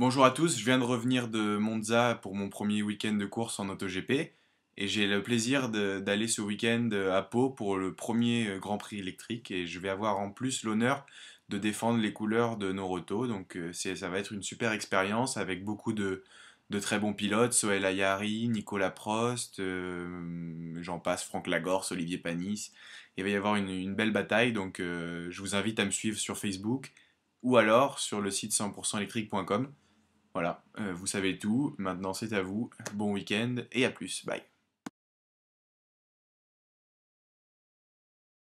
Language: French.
Bonjour à tous, je viens de revenir de Monza pour mon premier week-end de course en AutoGP et j'ai le plaisir d'aller ce week-end à Pau pour le premier euh, Grand Prix électrique et je vais avoir en plus l'honneur de défendre les couleurs de Noroto. Donc euh, ça va être une super expérience avec beaucoup de, très bons pilotes, Soel Ayari, Nicolas Prost, euh, j'en passe, Franck Lagorce, Olivier Panis. Il va y avoir une, belle bataille, donc je vous invite à me suivre sur Facebook ou alors sur le site 100%électrique.com. Voilà, euh, vous savez tout, maintenant c'est à vous, bon week-end et à plus, bye.